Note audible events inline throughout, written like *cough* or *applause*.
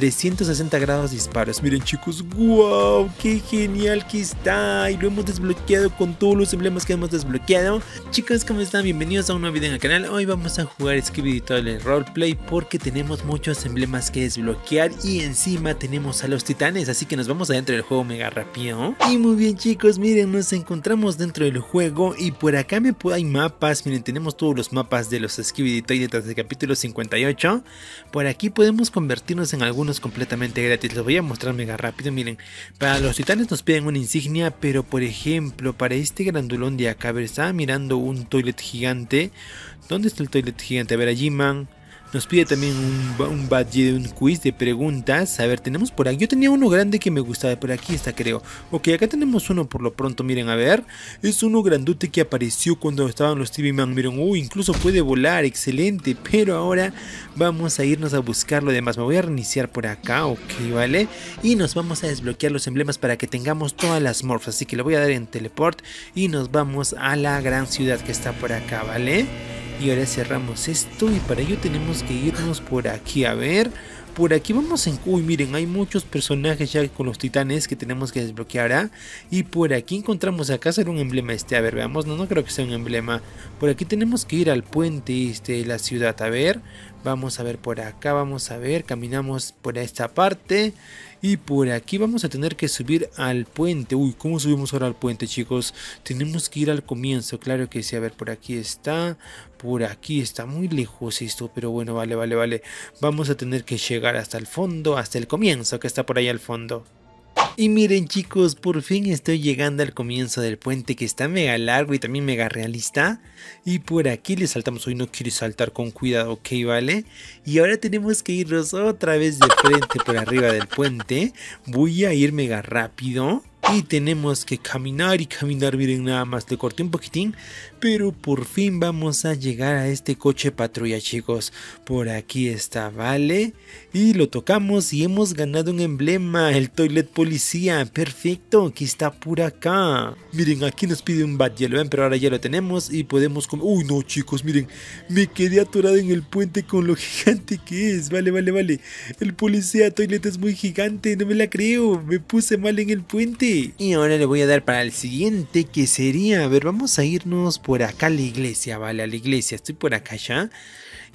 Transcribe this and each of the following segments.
360 grados disparos. Miren chicos, wow, qué genial que está. Y lo hemos desbloqueado con todos los emblemas que hemos desbloqueado. Chicos, ¿cómo están? Bienvenidos a un nuevo video en el canal. Hoy vamos a jugar Skibidi Toilet Roleplay porque tenemos muchos emblemas que desbloquear. Y encima tenemos a los titanes, así que nos vamos adentro del juego mega rápido. Y muy bien chicos, miren, nos encontramos dentro del juego y por acá me hay mapas. Miren, tenemos todos los mapas de los Skibidi Toilet desde el capítulo 58. Por aquí podemos convertirnos en algún es completamente gratis. lo voy a mostrar mega rápido. Miren, para los titanes nos piden una insignia, pero por ejemplo, para este grandulón de acá, a estaba mirando un toilet gigante. ¿Dónde está el toilet gigante? A ver, allí man. Nos pide también un, Badge de un quiz de preguntas. A ver, tenemos por aquí. Yo tenía uno grande que me gustaba. Por aquí está, creo. Ok, acá tenemos uno por lo pronto. Miren, a ver. Es uno grandote que apareció cuando estaban los TV Man. Miren, uy, incluso puede volar. Excelente. Pero ahora vamos a irnos a buscar lo demás. Me voy a reiniciar por acá. Ok, vale. Y nos vamos a desbloquear los emblemas para que tengamos todas las morphs. Así que le voy a dar en teleport. Y nos vamos a la gran ciudad que está por acá, ¿vale? vale y ahora cerramos esto y para ello tenemos que irnos por aquí a ver. Por aquí vamos en... Uy, miren, hay muchos personajes ya con los titanes que tenemos que desbloquear. ¿ah? Y por aquí encontramos acá será un emblema este. A ver, veamos. No, no creo que sea un emblema. Por aquí tenemos que ir al puente este, de la ciudad. A ver. Vamos a ver por acá. Vamos a ver. Caminamos por esta parte. Y por aquí vamos a tener que subir al puente. Uy, ¿cómo subimos ahora al puente, chicos? Tenemos que ir al comienzo, claro que sí. A ver, por aquí está. Por aquí está muy lejos esto, pero bueno, vale, vale, vale. Vamos a tener que llegar hasta el fondo, hasta el comienzo que está por ahí al fondo. Y miren chicos, por fin estoy llegando al comienzo del puente que está mega largo y también mega realista. Y por aquí le saltamos, hoy no quiere saltar con cuidado, ok, vale. Y ahora tenemos que irnos otra vez de frente por arriba del puente. Voy a ir mega rápido y tenemos que caminar y caminar, miren nada más, le corté un poquitín, pero por fin vamos a llegar a este coche patrulla chicos, por aquí está, vale, y lo tocamos y hemos ganado un emblema, el toilet policía, perfecto, aquí está por acá, miren aquí nos pide un bat yellow, pero ahora ya lo tenemos y podemos uy no chicos, miren, me quedé atorado en el puente con lo *laughs* gigante que es, vale, vale, vale, el policía toilet es muy gigante, no me la creo, me puse mal en el puente, y ahora le voy a dar para el siguiente que sería, a ver, vamos a irnos por acá a la iglesia, vale, a la iglesia, estoy por acá ya.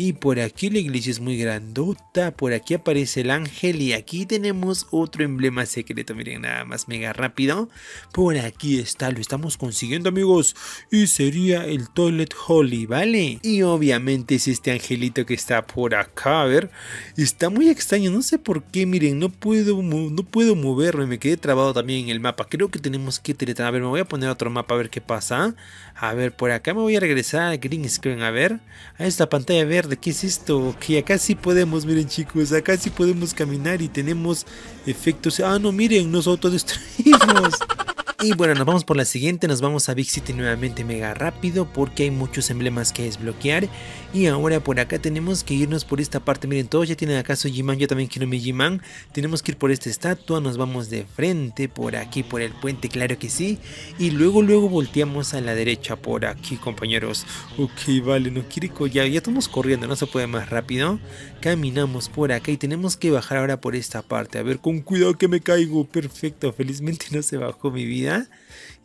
Y por aquí la iglesia es muy grandota. Por aquí aparece el ángel. Y aquí tenemos otro emblema secreto. Miren, nada más mega rápido. Por aquí está. Lo estamos consiguiendo, amigos. Y sería el Toilet Holy, ¿vale? Y obviamente es este angelito que está por acá. A ver. Está muy extraño. No sé por qué. Miren, no puedo, no puedo moverme. Me quedé trabado también en el mapa. Creo que tenemos que teletrabajar. A ver, me voy a poner otro mapa a ver qué pasa. A ver, por acá me voy a regresar al green screen. A ver. A esta pantalla verde de qué es esto, que acá sí podemos, miren chicos, acá sí podemos caminar y tenemos efectos. Ah, no, miren, nos autodestruimos. *laughs* Y bueno, nos vamos por la siguiente, nos vamos a Big City nuevamente mega rápido porque hay muchos emblemas que desbloquear y ahora por acá tenemos que irnos por esta parte. Miren, todos ya tienen acá su G-Man. Yo también quiero mi G-Man. Tenemos que ir por esta estatua. Nos vamos de frente por aquí, por el puente, claro que sí. Y luego, luego volteamos a la derecha por aquí, compañeros. Ok, vale, no quiere ya, ya estamos corriendo, no se puede más rápido. Caminamos por acá y tenemos que bajar ahora por esta parte. A ver, con cuidado que me caigo. Perfecto, felizmente *laughs* no se bajó mi vida.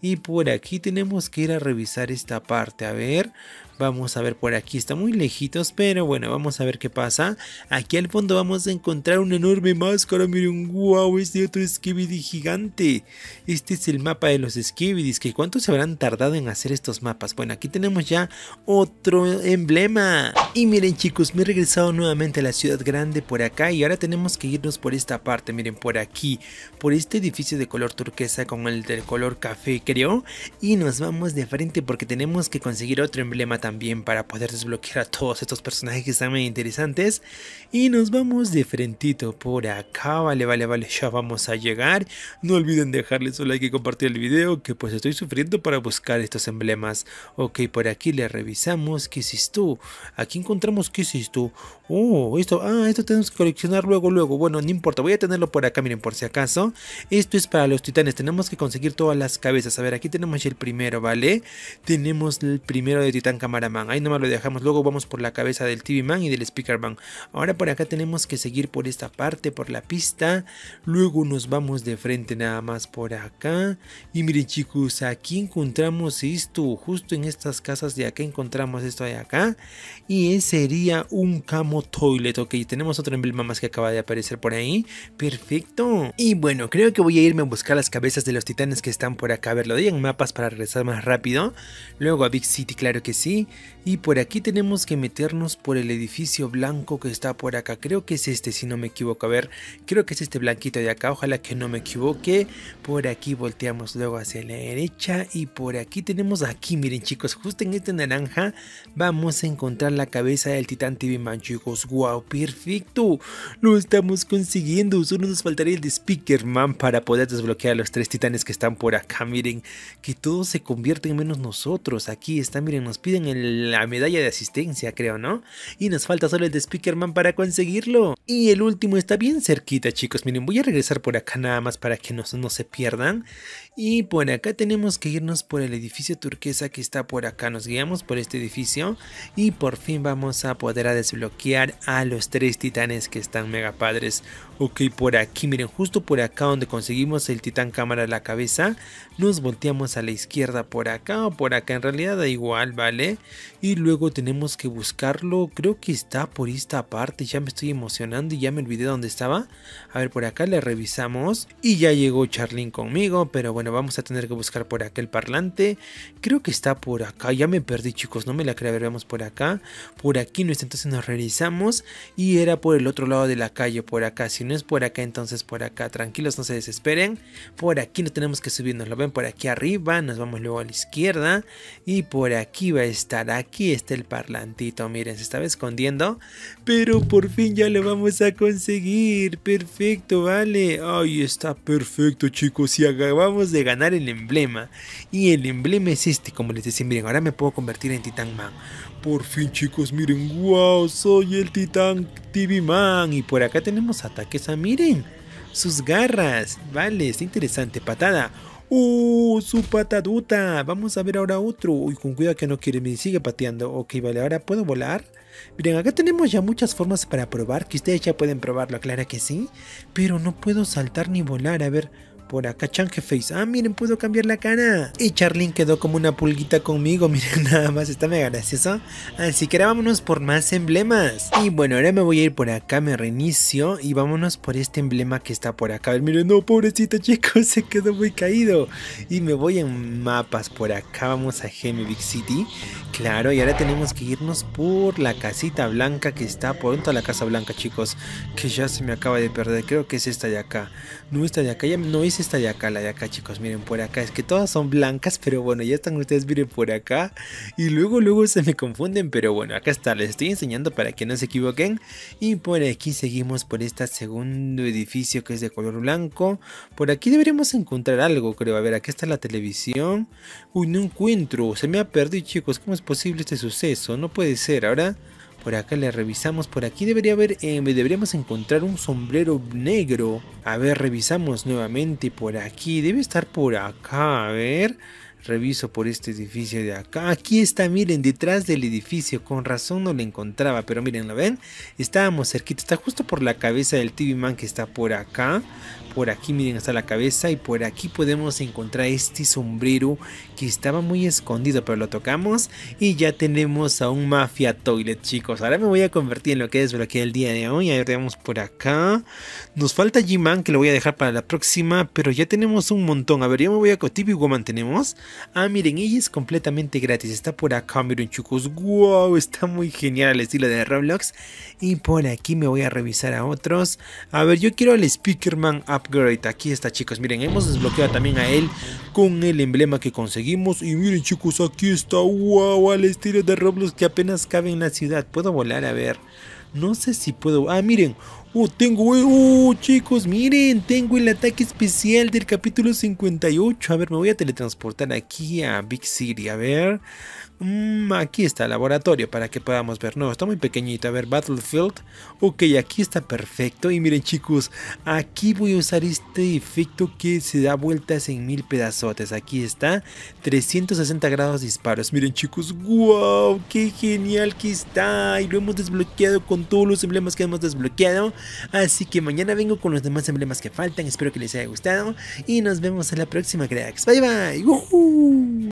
Y por aquí tenemos que ir a revisar esta parte. A ver, Vamos a ver por aquí, está muy lejitos, pero bueno, vamos a ver qué pasa. Aquí al fondo vamos a encontrar una enorme máscara, miren, wow, este otro Skibidi gigante. Este es el mapa de los Skibidis, que cuántos se habrán tardado en hacer estos mapas. Bueno, aquí tenemos ya otro emblema. Y miren chicos, me he regresado nuevamente a la ciudad grande por acá y ahora tenemos que irnos por esta parte, miren, por aquí, por este edificio de color turquesa con el del color café creo. Y nos vamos de frente porque tenemos que conseguir otro emblema también para poder desbloquear a todos estos personajes que están muy interesantes. Y nos vamos de frentito por acá, vale, vale, vale, ya vamos a llegar. No olviden dejarles un like y compartir el video, que pues estoy sufriendo para buscar estos emblemas. Ok, por aquí le revisamos, ¿qué hiciste tú Aquí encontramos, ¿qué hiciste tú Oh, esto, ah, esto tenemos que coleccionar luego, luego. Bueno, no importa, voy a tenerlo por acá, miren, por si acaso. Esto es para los titanes, tenemos que conseguir todas las cabezas. A ver, aquí tenemos el primero, ¿vale? Tenemos el primero de Titán Maraman, Ahí nomás lo dejamos. Luego vamos por la cabeza del TV man y del speaker man. Ahora por acá tenemos que seguir por esta parte, por la pista. Luego nos vamos de frente nada más por acá. Y miren chicos, aquí encontramos esto. Justo en estas casas de acá encontramos esto de acá. Y sería un camo toilet. Ok, tenemos otro emblema más que acaba de aparecer por ahí. Perfecto. Y bueno, creo que voy a irme a buscar las cabezas de los titanes que están por acá. A ver, lo en mapas para regresar más rápido. Luego a Big City, claro que sí y por aquí tenemos que meternos por el edificio blanco que está por acá. Creo que es este, si no me equivoco. A ver, creo que es este blanquito de acá. Ojalá que no me equivoque. Por aquí volteamos luego hacia la derecha y por aquí tenemos aquí, miren chicos, justo en este naranja vamos a encontrar la cabeza del titán TV chicos. ¡Wow! ¡Perfecto! Lo estamos consiguiendo. Solo nos faltaría el de Man para poder desbloquear a los tres titanes que están por acá. Miren, que todos se convierten menos nosotros. Aquí está, miren, nos piden el la medalla de asistencia, creo, ¿no? Y nos falta solo el de Speakerman para conseguirlo. Y el último está bien cerquita, chicos. Miren, voy a regresar por acá nada más para que no, no se pierdan. Y por acá tenemos que irnos por el edificio turquesa que está por acá. Nos guiamos por este edificio y por fin vamos a poder desbloquear a los tres titanes que están mega padres. Ok, por aquí, miren, justo por acá donde conseguimos el titán cámara a la cabeza, nos volteamos a la izquierda por acá o por acá. En realidad da igual, ¿vale? Y luego tenemos que buscarlo. Creo que está por esta parte. Ya me estoy emocionando y ya me olvidé dónde estaba. A ver, por acá le revisamos. Y ya llegó Charlin conmigo, pero bueno vamos a tener que buscar por aquel parlante. Creo que está por acá. Ya me perdí, chicos. No me la creo. A ver, vamos por acá. Por aquí no está. Entonces nos realizamos. Y era por el otro lado de la calle. Por acá. Si no es por acá, entonces por acá. Tranquilos, no se desesperen. Por aquí no tenemos que subirnos. Lo ven por aquí arriba. Nos vamos luego a la izquierda. Y por aquí va a estar. Aquí está el parlantito. Miren, se estaba escondiendo. Pero por fin ya lo vamos a conseguir. Perfecto, vale. Ahí está perfecto, chicos. Y acabamos de ganar el emblema. Y el emblema es este, como les decía, miren, ahora me puedo convertir en Titan Man. Por fin chicos, miren, wow, soy el Titan TV Man. Y por acá tenemos ataques a, miren, sus garras. Vale, interesante, patada. Oh... ¡Su pataduta... Vamos a ver ahora otro. Uy, con cuidado que no quiere, me sigue pateando. Ok, vale, ahora puedo volar. Miren, acá tenemos ya muchas formas para probar, que ustedes ya pueden probarlo, Aclara que sí. Pero no puedo saltar ni volar, a ver por acá Face. Ah, miren, pudo cambiar la cara. Y Charlyn quedó como una pulguita conmigo. *laughs* Miren, nada más, está mega gracioso. Así que ahora vámonos por más emblemas. Y bueno, ahora me voy a ir por acá, me reinicio. Y vámonos por este emblema que está por acá. A ver, miren, no, pobrecito chicos, *laughs* se quedó muy caído. Y me voy en mapas por acá. Vamos a Gemi Big City. Claro, y ahora tenemos que irnos por la casita blanca que está por dentro la casa blanca, chicos. Que ya se me acaba de perder. Creo que es esta de acá. No, esta de acá ya no es esta de acá, la de acá, chicos. Miren por acá. Es que todas son blancas, pero bueno, ya están ustedes, miren por acá. Y luego, luego se me confunden, pero bueno, acá está. Les estoy enseñando para que no se equivoquen. Y por aquí seguimos por este segundo edificio que es de color blanco. Por aquí deberíamos encontrar algo, creo. A ver, aquí está la televisión. Uy, no encuentro. Se me ha perdido, chicos. ¿Cómo es posible este suceso? No puede ser. Ahora... Por acá le revisamos. Por aquí debería haber, eh, deberíamos encontrar un sombrero negro. A ver, revisamos nuevamente por aquí. Debe estar por acá. A ver. Reviso por este edificio de acá. Aquí está, miren, detrás del edificio. Con razón no lo encontraba, pero miren, ¿lo ven? Estábamos cerquita. Está justo por la cabeza del TV Man que está por acá. Por aquí, miren, está la cabeza. Y por aquí podemos encontrar este sombrero que estaba muy escondido, pero lo tocamos. Y ya tenemos a un Mafia Toilet, chicos. Ahora me voy a convertir en lo que es lo que el día de hoy. A ver, tenemos por acá. Nos falta G-Man, que lo voy a dejar para la próxima. Pero ya tenemos un montón. A ver, ya me voy a... TV Woman tenemos. Ah, miren, ella es completamente gratis. Está por acá, miren chicos. ¡Wow! Está muy genial el estilo de Roblox. Y por aquí me voy a revisar a otros. A ver, yo quiero al Speakerman Upgrade. Aquí está, chicos. Miren, hemos desbloqueado también a él con el emblema que conseguimos. Y miren, chicos, aquí está. ¡Wow! Al estilo de Roblox que apenas cabe en la ciudad. ¿Puedo volar? A ver. No sé si puedo... Ah, miren. Oh, tengo... Oh, chicos, miren. Tengo el ataque especial del capítulo 58. A ver, me voy a teletransportar aquí a Big City. A ver. Mm, aquí está el laboratorio para que podamos ver. No, está muy pequeñito. A ver, Battlefield. Ok, aquí está perfecto. Y miren chicos, aquí voy a usar este efecto que se da vueltas en mil pedazotes. Aquí está. 360 grados disparos. Miren chicos, wow, qué genial que está. Y lo hemos desbloqueado con todos los emblemas que hemos desbloqueado. Así que mañana vengo con los demás emblemas que faltan. Espero que les haya gustado. Y nos vemos en la próxima, cracks. Bye bye.